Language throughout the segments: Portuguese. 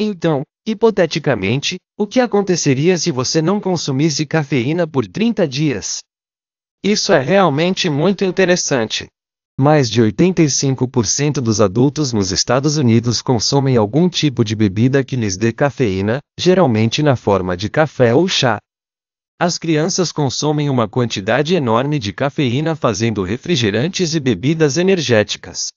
Então, hipoteticamente, o que aconteceria se você não consumisse cafeína por 30 dias? Isso é realmente muito interessante. Mais de 85% dos adultos nos Estados Unidos consomem algum tipo de bebida que lhes dê cafeína, geralmente na forma de café ou chá. As crianças consomem uma quantidade enorme de cafeína fazendo refrigerantes e bebidas energéticas.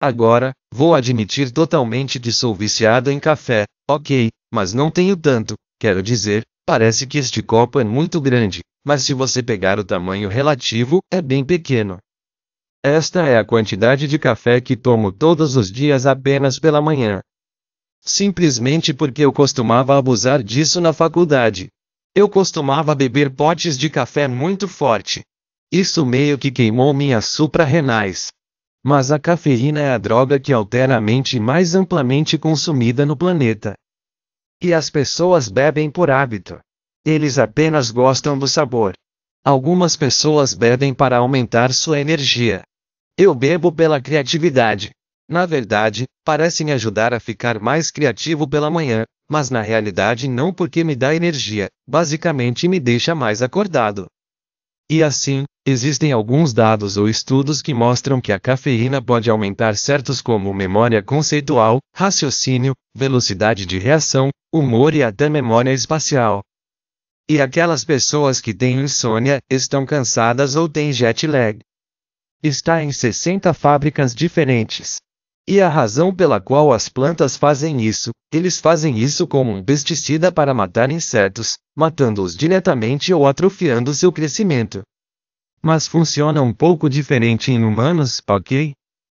Agora, vou admitir totalmente que sou viciado em café, ok, mas não tenho tanto, quero dizer, parece que este copo é muito grande, mas se você pegar o tamanho relativo, é bem pequeno. Esta é a quantidade de café que tomo todos os dias apenas pela manhã. Simplesmente porque eu costumava abusar disso na faculdade. Eu costumava beber potes de café muito forte. Isso meio que queimou minhas suprarrenais. Mas a cafeína é a droga que altera a mente mais amplamente consumida no planeta. E as pessoas bebem por hábito. Eles apenas gostam do sabor. Algumas pessoas bebem para aumentar sua energia. Eu bebo pela criatividade. Na verdade, parece me ajudar a ficar mais criativo pela manhã, mas na realidade não porque me dá energia, basicamente me deixa mais acordado. E assim, Existem alguns dados ou estudos que mostram que a cafeína pode aumentar certos como memória conceitual, raciocínio, velocidade de reação, humor e até memória espacial. E aquelas pessoas que têm insônia, estão cansadas ou têm jet lag. Está em 60 fábricas diferentes. E a razão pela qual as plantas fazem isso, eles fazem isso como um pesticida para matar insetos, matando-os diretamente ou atrofiando seu crescimento mas funciona um pouco diferente em humanos, ok?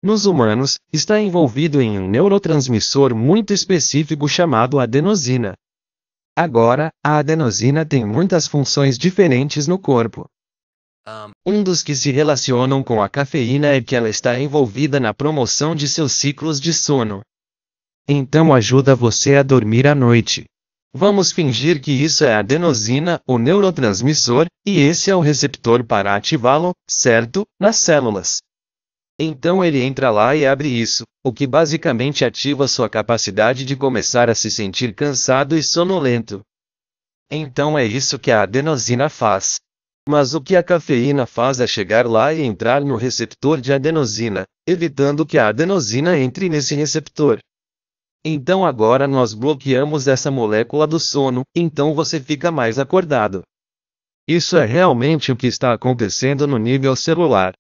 Nos humanos, está envolvido em um neurotransmissor muito específico chamado adenosina. Agora, a adenosina tem muitas funções diferentes no corpo. Um dos que se relacionam com a cafeína é que ela está envolvida na promoção de seus ciclos de sono. Então ajuda você a dormir à noite. Vamos fingir que isso é a adenosina, o neurotransmissor, e esse é o receptor para ativá-lo, certo? Nas células. Então ele entra lá e abre isso, o que basicamente ativa sua capacidade de começar a se sentir cansado e sonolento. Então é isso que a adenosina faz. Mas o que a cafeína faz é chegar lá e entrar no receptor de adenosina, evitando que a adenosina entre nesse receptor. Então agora nós bloqueamos essa molécula do sono, então você fica mais acordado. Isso é realmente o que está acontecendo no nível celular.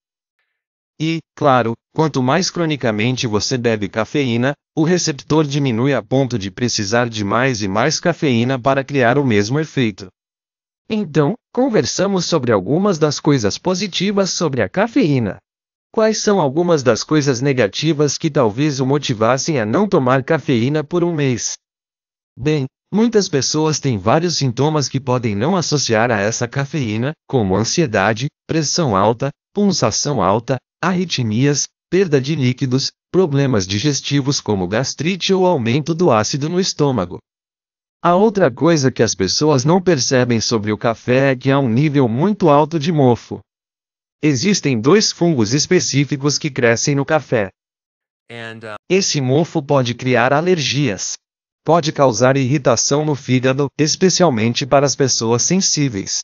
E, claro, quanto mais cronicamente você bebe cafeína, o receptor diminui a ponto de precisar de mais e mais cafeína para criar o mesmo efeito. Então, conversamos sobre algumas das coisas positivas sobre a cafeína. Quais são algumas das coisas negativas que talvez o motivassem a não tomar cafeína por um mês? Bem, muitas pessoas têm vários sintomas que podem não associar a essa cafeína, como ansiedade, pressão alta, pulsação alta, arritmias, perda de líquidos, problemas digestivos como gastrite ou aumento do ácido no estômago. A outra coisa que as pessoas não percebem sobre o café é que há um nível muito alto de mofo. Existem dois fungos específicos que crescem no café. Uh, Esse mofo pode criar alergias. Pode causar irritação no fígado, especialmente para as pessoas sensíveis.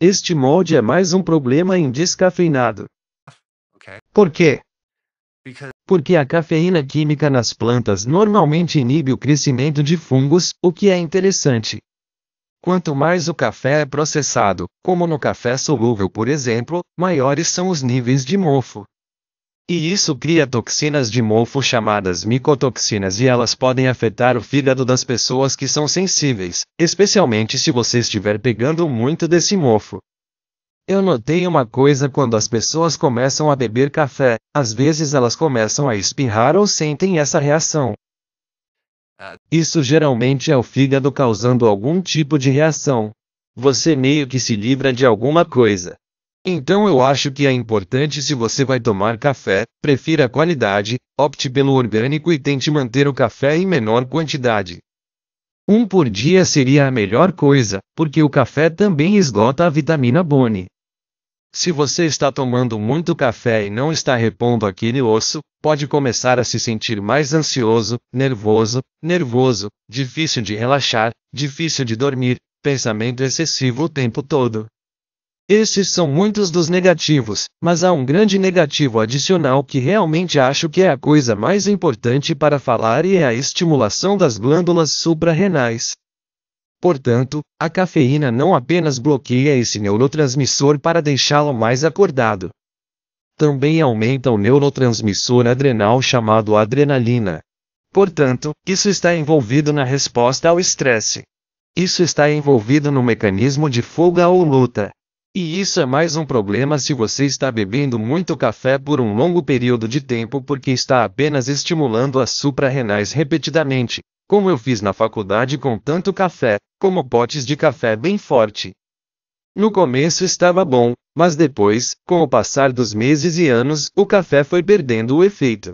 Este molde é mais um problema em descafeinado. Por quê? Porque a cafeína química nas plantas normalmente inibe o crescimento de fungos, o que é interessante. Quanto mais o café é processado, como no café solúvel, por exemplo, maiores são os níveis de mofo. E isso cria toxinas de mofo chamadas micotoxinas e elas podem afetar o fígado das pessoas que são sensíveis, especialmente se você estiver pegando muito desse mofo. Eu notei uma coisa quando as pessoas começam a beber café, às vezes elas começam a espirrar ou sentem essa reação, isso geralmente é o fígado causando algum tipo de reação. Você meio que se livra de alguma coisa. Então eu acho que é importante se você vai tomar café, prefira a qualidade, opte pelo orgânico e tente manter o café em menor quantidade. Um por dia seria a melhor coisa, porque o café também esgota a vitamina Bone. Se você está tomando muito café e não está repondo aquele osso, pode começar a se sentir mais ansioso, nervoso, nervoso, difícil de relaxar, difícil de dormir, pensamento excessivo o tempo todo. Esses são muitos dos negativos, mas há um grande negativo adicional que realmente acho que é a coisa mais importante para falar e é a estimulação das glândulas suprarrenais. Portanto, a cafeína não apenas bloqueia esse neurotransmissor para deixá-lo mais acordado, também aumenta o neurotransmissor adrenal chamado adrenalina. Portanto, isso está envolvido na resposta ao estresse. Isso está envolvido no mecanismo de fuga ou luta. E isso é mais um problema se você está bebendo muito café por um longo período de tempo porque está apenas estimulando as suprarrenais repetidamente, como eu fiz na faculdade com tanto café, como potes de café bem forte, no começo estava bom, mas depois, com o passar dos meses e anos, o café foi perdendo o efeito.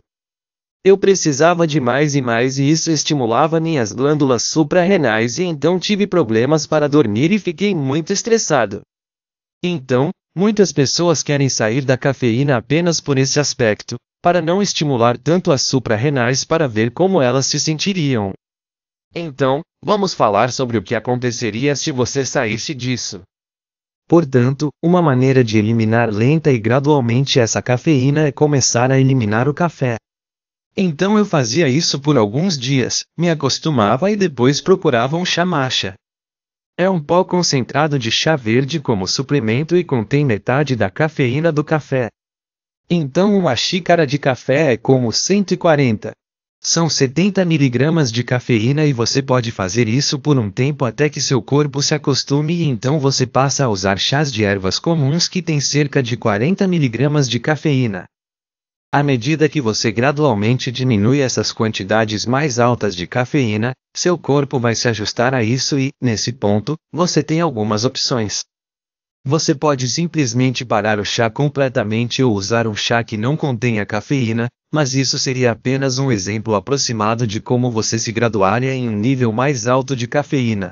Eu precisava de mais e mais e isso estimulava minhas glândulas suprarrenais e então tive problemas para dormir e fiquei muito estressado. Então, muitas pessoas querem sair da cafeína apenas por esse aspecto, para não estimular tanto as suprarrenais para ver como elas se sentiriam. Então, vamos falar sobre o que aconteceria se você saísse disso. Portanto, uma maneira de eliminar lenta e gradualmente essa cafeína é começar a eliminar o café. Então eu fazia isso por alguns dias, me acostumava e depois procurava um chá macha. É um pó concentrado de chá verde como suplemento e contém metade da cafeína do café. Então uma xícara de café é como 140, são 70 miligramas de cafeína e você pode fazer isso por um tempo até que seu corpo se acostume e então você passa a usar chás de ervas comuns que têm cerca de 40 miligramas de cafeína. À medida que você gradualmente diminui essas quantidades mais altas de cafeína, seu corpo vai se ajustar a isso e, nesse ponto, você tem algumas opções. Você pode simplesmente parar o chá completamente ou usar um chá que não contenha cafeína, mas isso seria apenas um exemplo aproximado de como você se graduaria em um nível mais alto de cafeína.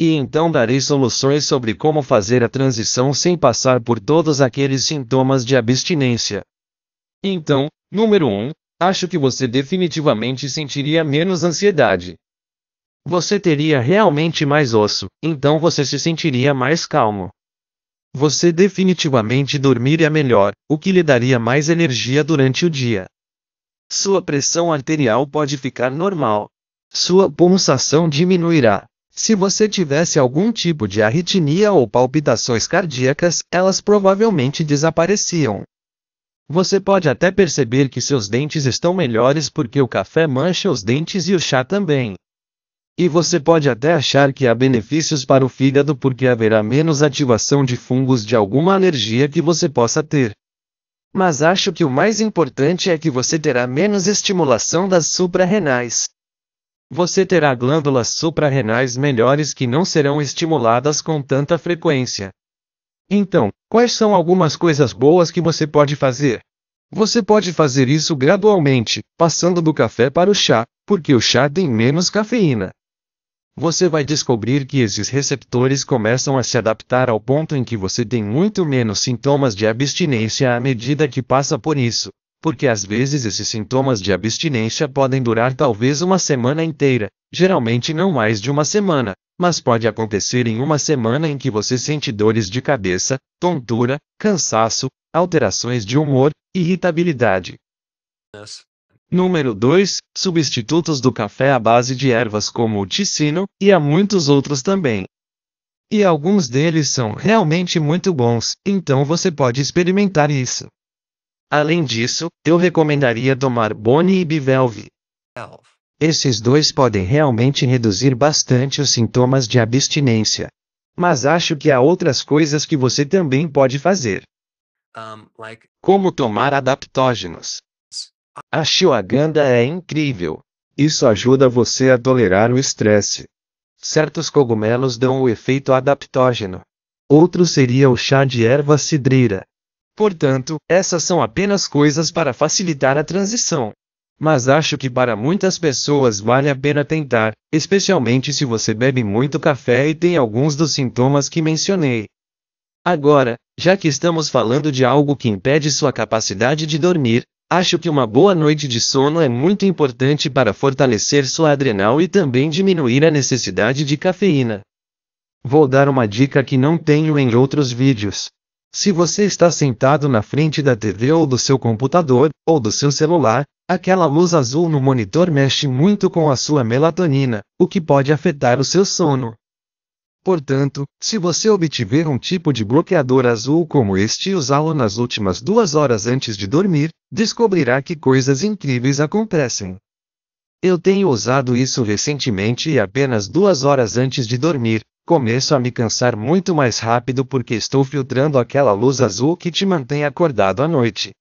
E então darei soluções sobre como fazer a transição sem passar por todos aqueles sintomas de abstinência. Então, número 1, um, acho que você definitivamente sentiria menos ansiedade. Você teria realmente mais osso, então você se sentiria mais calmo. Você definitivamente dormiria melhor, o que lhe daria mais energia durante o dia. Sua pressão arterial pode ficar normal. Sua pulsação diminuirá. Se você tivesse algum tipo de arritmia ou palpitações cardíacas, elas provavelmente desapareciam. Você pode até perceber que seus dentes estão melhores porque o café mancha os dentes e o chá também. E você pode até achar que há benefícios para o fígado porque haverá menos ativação de fungos de alguma alergia que você possa ter. Mas acho que o mais importante é que você terá menos estimulação das suprarrenais. Você terá glândulas suprarrenais melhores que não serão estimuladas com tanta frequência. Então, quais são algumas coisas boas que você pode fazer? Você pode fazer isso gradualmente, passando do café para o chá, porque o chá tem menos cafeína você vai descobrir que esses receptores começam a se adaptar ao ponto em que você tem muito menos sintomas de abstinência à medida que passa por isso, porque às vezes esses sintomas de abstinência podem durar talvez uma semana inteira, geralmente não mais de uma semana, mas pode acontecer em uma semana em que você sente dores de cabeça, tontura, cansaço, alterações de humor, irritabilidade. Yes. Número 2. Substitutos do café à base de ervas como o ticino, e há muitos outros também. E alguns deles são realmente muito bons, então você pode experimentar isso. Além disso, eu recomendaria tomar Boni e Bivalve. Esses dois podem realmente reduzir bastante os sintomas de abstinência. Mas acho que há outras coisas que você também pode fazer. Como tomar adaptógenos. A Shiwaganda é incrível. Isso ajuda você a tolerar o estresse. Certos cogumelos dão o efeito adaptógeno. Outro seria o chá de erva cidreira. Portanto, essas são apenas coisas para facilitar a transição. Mas acho que para muitas pessoas vale a pena tentar, especialmente se você bebe muito café e tem alguns dos sintomas que mencionei. Agora, já que estamos falando de algo que impede sua capacidade de dormir, Acho que uma boa noite de sono é muito importante para fortalecer sua adrenal e também diminuir a necessidade de cafeína. Vou dar uma dica que não tenho em outros vídeos. Se você está sentado na frente da TV ou do seu computador, ou do seu celular, aquela luz azul no monitor mexe muito com a sua melatonina, o que pode afetar o seu sono. Portanto, se você obtiver um tipo de bloqueador azul como este e usá-lo nas últimas duas horas antes de dormir, descobrirá que coisas incríveis acontecem. Eu tenho usado isso recentemente e apenas duas horas antes de dormir, começo a me cansar muito mais rápido porque estou filtrando aquela luz azul que te mantém acordado à noite.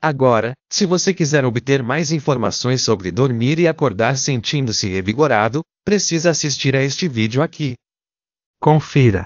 Agora, se você quiser obter mais informações sobre dormir e acordar sentindo-se revigorado, precisa assistir a este vídeo aqui. Confira